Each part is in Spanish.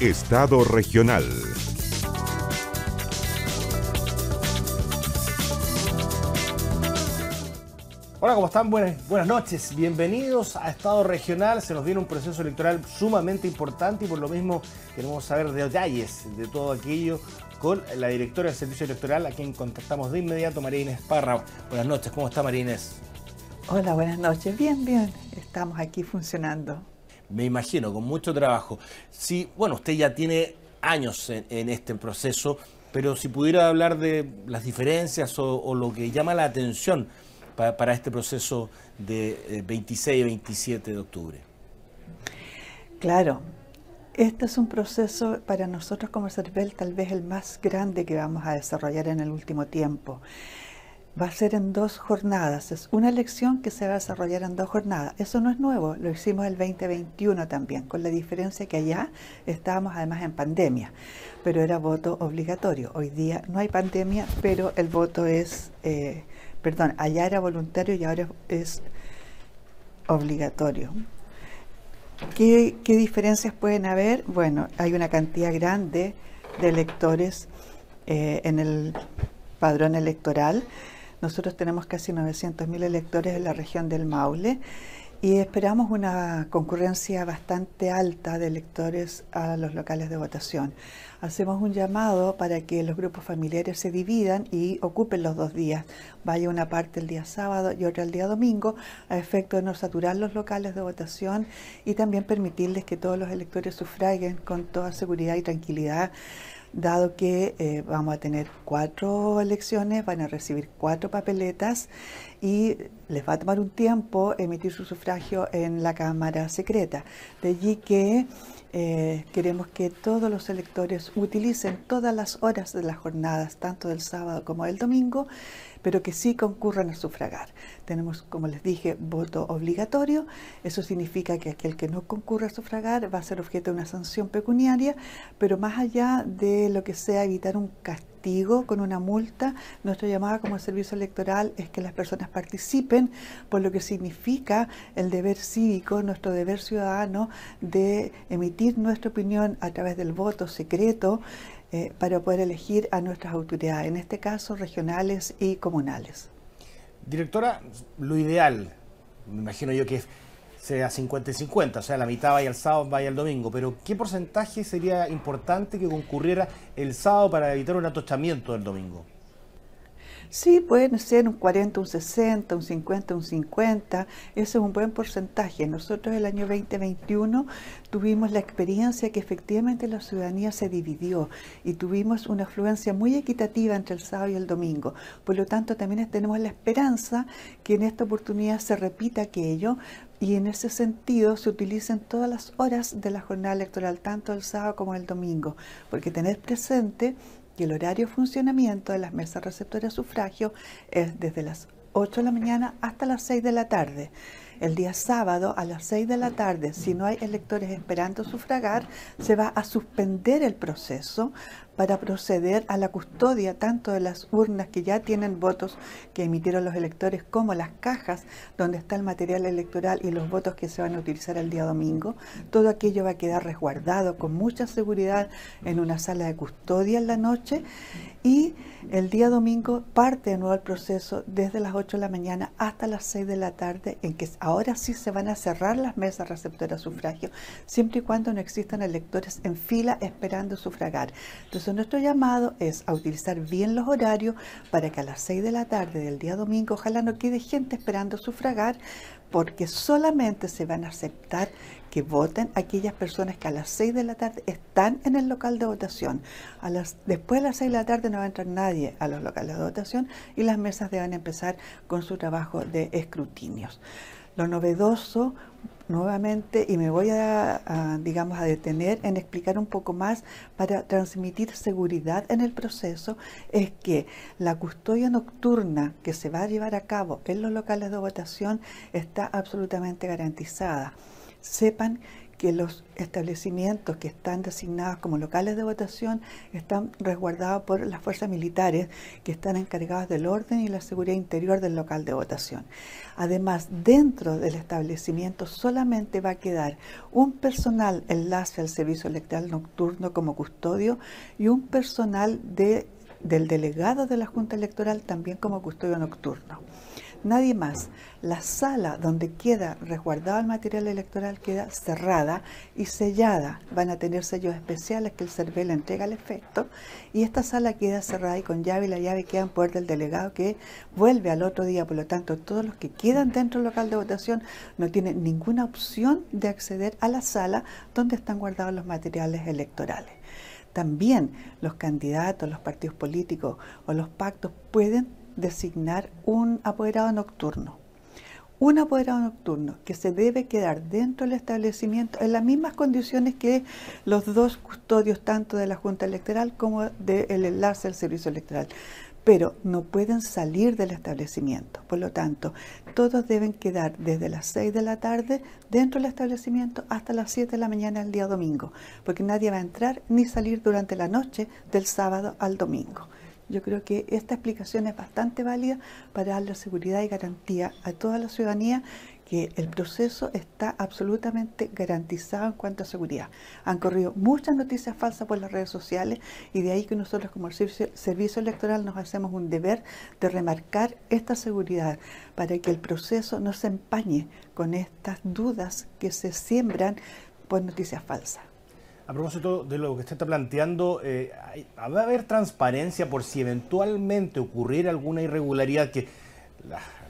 Estado Regional. Hola, ¿cómo están? Buenas, buenas noches. Bienvenidos a Estado Regional. Se nos viene un proceso electoral sumamente importante y por lo mismo queremos saber detalles de todo aquello con la directora del Servicio Electoral, a quien contactamos de inmediato, María Inés Parra. Buenas noches, ¿cómo está María Hola, buenas noches. Bien, bien. Estamos aquí funcionando. Me imagino, con mucho trabajo. Sí, bueno, usted ya tiene años en, este proceso, pero si pudiera hablar de las diferencias o, lo que llama la atención para este proceso de 26 y 27 de octubre. Claro, este es un proceso para nosotros como CERVEL tal vez el más grande que vamos a desarrollar en el último tiempo va a ser en dos jornadas. Es una elección que se va a desarrollar en dos jornadas. Eso no es nuevo, lo hicimos el 2021 también, con la diferencia que allá estábamos además en pandemia, pero era voto obligatorio. Hoy día no hay pandemia, pero el voto es, eh, perdón, allá era voluntario y ahora es obligatorio. ¿Qué, diferencias pueden haber? Bueno, hay una cantidad grande de electores eh, en el padrón electoral nosotros tenemos casi 900.000 electores en la región del Maule y esperamos una concurrencia bastante alta de electores a los locales de votación. Hacemos un llamado para que los grupos familiares se dividan y ocupen los dos días. Vaya una parte el día sábado y otra el día domingo, a efecto de no saturar los locales de votación y también permitirles que todos los electores sufraguen con toda seguridad y tranquilidad dado que eh, vamos a tener cuatro elecciones, van a recibir cuatro papeletas y les va a tomar un tiempo emitir su sufragio en la Cámara Secreta. De allí que eh, queremos que todos los electores utilicen todas las horas de las jornadas, tanto del sábado como del domingo, pero que sí concurran a sufragar. Tenemos, como les dije, voto obligatorio. Eso significa que aquel que no concurra a sufragar va a ser objeto de una sanción pecuniaria, pero más allá de lo que sea evitar un castigo con una multa. Nuestra llamada como servicio electoral es que las personas participen, por lo que significa el deber cívico, nuestro deber ciudadano de emitir nuestra opinión a través del voto secreto eh, para poder elegir a nuestras autoridades, en este caso regionales y comunales. Directora, lo ideal, me imagino yo que sea 50 y 50, o sea, la mitad vaya el sábado, vaya al domingo, pero ¿qué porcentaje sería importante que concurriera el sábado para evitar un atochamiento del domingo? Sí, pueden ser un 40, un 60, un 50, un 50. Ese es un buen porcentaje. Nosotros el año 2021 tuvimos la experiencia que efectivamente la ciudadanía se dividió y tuvimos una afluencia muy equitativa entre el sábado y el domingo. Por lo tanto, también tenemos la esperanza que en esta oportunidad se repita aquello, y en ese sentido se utilicen todas las horas de la jornada electoral, tanto el sábado como el domingo, porque tener presente y el horario de funcionamiento de las mesas receptoras de sufragio es desde las 8 de la mañana hasta las 6 de la tarde. El día sábado a las 6 de la tarde, si no hay electores esperando sufragar, se va a suspender el proceso para proceder a la custodia tanto de las urnas que ya tienen votos que emitieron los electores como las cajas donde está el material electoral y los votos que se van a utilizar el día domingo. Todo aquello va a quedar resguardado con mucha seguridad en una sala de custodia en la noche y el día domingo parte de nuevo el proceso desde las 8 de la mañana hasta las 6 de la tarde en que Ahora sí se van a cerrar las mesas receptoras a sufragio, siempre y cuando no existan electores en fila esperando sufragar. Entonces nuestro llamado es a utilizar bien los horarios para que a las 6 de la tarde del día domingo ojalá no quede gente esperando sufragar, porque solamente se van a aceptar que voten aquellas personas que a las 6 de la tarde están en el local de votación. después de las 6 de la tarde no va a entrar nadie a los locales de votación y las mesas deben empezar con su trabajo de escrutinios lo novedoso nuevamente y me voy a, digamos a detener en explicar un poco más para transmitir seguridad en el proceso es que la custodia nocturna que se va a llevar a cabo en los locales de votación está absolutamente garantizada sepan que los establecimientos que están designados como locales de votación están resguardados por las fuerzas militares que están encargadas del orden y la seguridad interior del local de votación. Además, dentro del establecimiento solamente va a quedar un personal enlace al servicio electoral nocturno como custodio y un personal de, del delegado de la Junta Electoral también como custodio nocturno nadie más. La sala donde queda resguardado el material electoral queda cerrada y sellada. Van a tener sellos especiales que el CERVEL entrega al efecto y esta sala queda cerrada y con llave y la llave queda en poder del delegado que vuelve al otro día. Por lo tanto, todos los que quedan dentro del local de votación no tienen ninguna opción de acceder a la sala donde están guardados los materiales electorales también los candidatos, los partidos políticos o los pactos pueden designar un apoderado nocturno. Un apoderado nocturno que se debe quedar dentro del establecimiento en las mismas condiciones que los dos custodios, tanto de la Junta Electoral como del enlace del Servicio Electoral pero no pueden salir del establecimiento. Por lo tanto, todos deben quedar desde las 6 de la tarde dentro del establecimiento hasta las 7 de la mañana el día domingo, porque nadie va a entrar ni salir durante la noche del sábado al domingo. Yo creo que esta explicación es bastante válida para dar la seguridad y garantía a toda la ciudadanía que el proceso está absolutamente garantizado en cuanto a seguridad. Han corrido muchas noticias falsas por las redes sociales y de ahí que nosotros como servicio electoral nos hacemos un deber de remarcar esta seguridad para que el proceso no se empañe con estas dudas que se siembran por noticias falsas. A propósito de lo que usted está planteando, eh, ¿va a haber transparencia por si eventualmente ocurriera alguna irregularidad que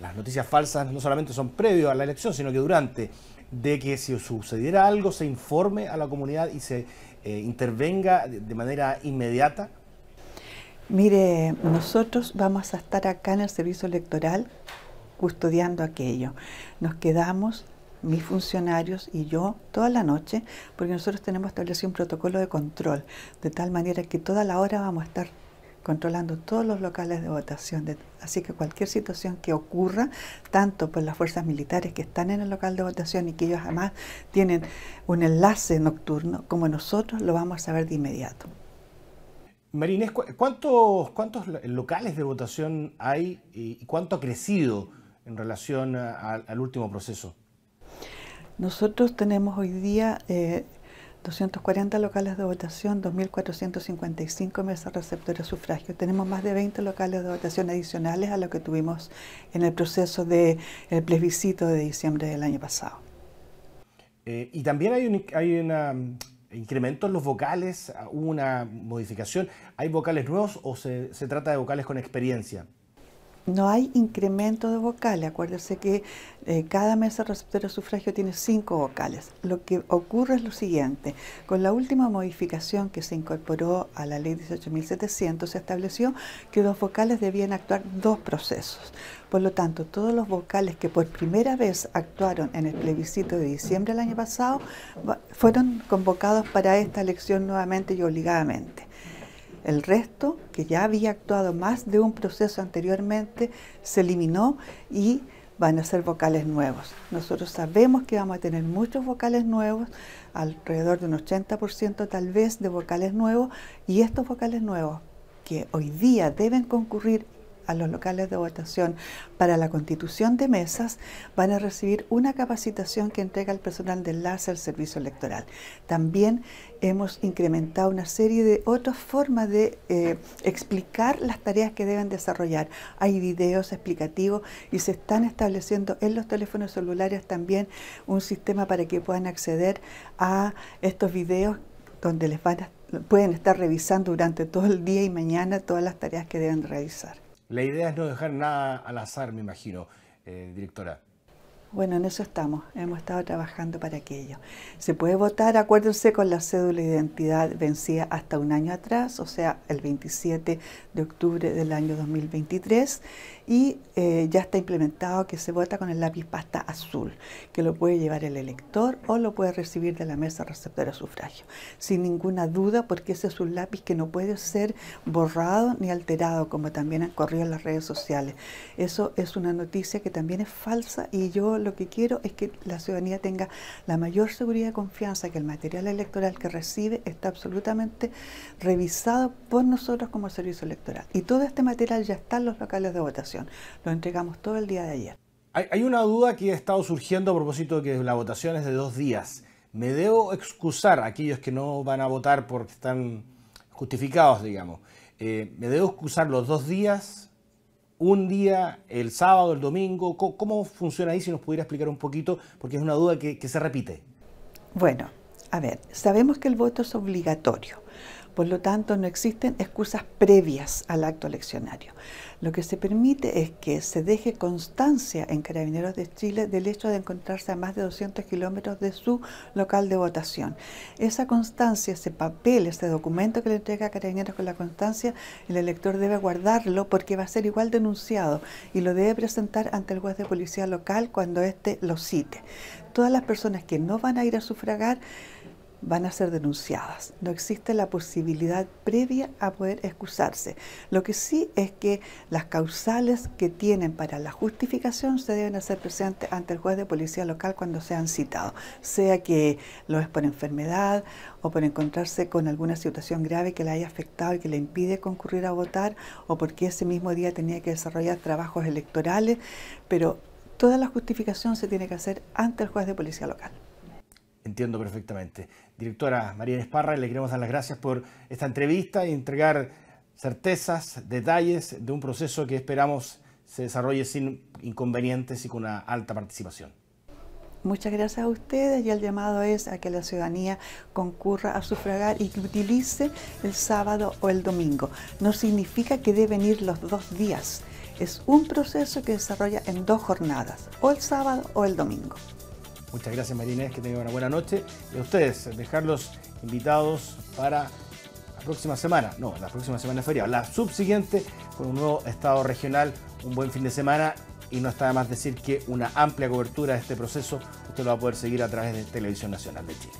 las noticias falsas no solamente son previos a la elección, sino que durante, de que si sucediera algo se informe a la comunidad y se eh, intervenga de manera inmediata? Mire, nosotros vamos a estar acá en el servicio electoral custodiando aquello. Nos quedamos mis funcionarios y yo toda la noche, porque nosotros tenemos establecido un protocolo de control, de tal manera que toda la hora vamos a estar controlando todos los locales de votación. así que cualquier situación que ocurra, tanto por las fuerzas militares que están en el local de votación y que ellos además tienen un enlace nocturno, como nosotros lo vamos a saber de inmediato. Marines ¿cuántos, ¿cuántos locales de votación hay y cuánto ha crecido en relación al último proceso? Nosotros tenemos hoy día 240 eh, locales de votación, 2.455 mesas receptoras de sufragio. Tenemos más de 20 locales de votación adicionales a lo que tuvimos en el proceso del de, plebiscito de diciembre del año pasado. Eh, y también hay un hay mm, incremento en los vocales, ah, hubo una modificación. ¿Hay vocales nuevos o se trata de vocales con experiencia? no hay incremento de vocales. Acuérdense que eh, cada mesa receptora de sufragio tiene cinco vocales. Lo que ocurre es lo siguiente. Con la última modificación que se incorporó a la ley 18.700 se estableció que los vocales debían actuar dos procesos. Por lo tanto, todos los vocales que por primera vez actuaron en el plebiscito de diciembre del año pasado fueron convocados para esta elección nuevamente y obligadamente. El resto, que ya había actuado más de un proceso anteriormente, se eliminó y van a ser vocales nuevos. Nosotros sabemos que vamos a tener muchos vocales nuevos, alrededor de un 80% tal vez de vocales nuevos, y estos vocales nuevos que hoy día deben concurrir a los locales de votación para la constitución de mesas van a recibir una capacitación que entrega el personal de enlace al servicio electoral. También hemos incrementado una serie de otras formas de eh, explicar las tareas que deben desarrollar. Hay videos explicativos y se están estableciendo en los teléfonos celulares también un sistema para que puedan acceder a estos videos donde les van pueden estar revisando durante todo el día y mañana todas las tareas que deben realizar. La idea es no dejar nada al azar, me imagino, eh, directora. Bueno, en eso estamos. Hemos estado trabajando para aquello. Se puede votar, acuérdense, con la cédula de identidad vencida hasta un año atrás, o sea, el 27 de octubre del año 2023 y eh, ya está implementado que se vota con el lápiz pasta azul, que lo puede llevar el elector o lo puede recibir de la mesa receptora de sufragio, sin ninguna duda, porque ese es un lápiz que no puede ser borrado ni alterado, como también han corrido en las redes sociales. Eso es una noticia que también es falsa y yo lo que quiero es que la ciudadanía tenga la mayor seguridad y confianza que el material electoral que recibe está absolutamente revisado por nosotros como servicio electoral. Y todo este material ya está en los locales de votación. Lo entregamos todo el día de ayer. Hay, una duda que ha estado surgiendo a propósito de que la votación es de dos días. ¿Me debo excusar a aquellos que no van a votar porque están justificados, digamos? Eh, ¿Me debo excusar los dos días? ¿Un día? ¿El sábado? ¿El domingo? ¿Cómo, funciona ahí? Si nos pudiera explicar un poquito, porque es una duda que se repite. Bueno, a ver, sabemos que el voto es obligatorio. Por lo tanto, no existen excusas previas al acto eleccionario. Lo que se permite es que se deje constancia en Carabineros de Chile del hecho de encontrarse a más de 200 kilómetros de su local de votación. Esa constancia, ese papel, ese documento que le entrega a Carabineros con la constancia, el elector debe guardarlo porque va a ser igual denunciado y lo debe presentar ante el juez de policía local cuando éste lo cite. Todas las personas que no van a ir a sufragar van a ser denunciadas. No existe la posibilidad previa a poder excusarse. Lo que sí es que las causales que tienen para la justificación se deben hacer presentes ante el juez de policía local cuando sean citados, sea que lo es por enfermedad o por encontrarse con alguna situación grave que la haya afectado y que le impide concurrir a votar o porque ese mismo día tenía que desarrollar trabajos electorales, pero toda la justificación se tiene que hacer ante el juez de policía local. Entiendo perfectamente. Directora María Esparra, le queremos dar las gracias por esta entrevista y entregar certezas, detalles de un proceso que esperamos se desarrolle sin inconvenientes y con una alta participación. Muchas gracias a ustedes y el llamado es a que la ciudadanía concurra a sufragar y que utilice el sábado o el domingo. No significa que deben ir los dos días. Es un proceso que desarrolla en dos jornadas, o el sábado o el domingo. Muchas gracias María que tengan una buena noche. Y a ustedes, dejarlos invitados para la próxima semana, no, la próxima semana es feria, la subsiguiente con un nuevo estado regional, un buen fin de semana y no está de más decir que una amplia cobertura de este proceso usted lo va a poder seguir a través de Televisión Nacional de Chile.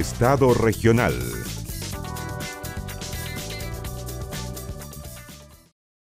Estado Regional.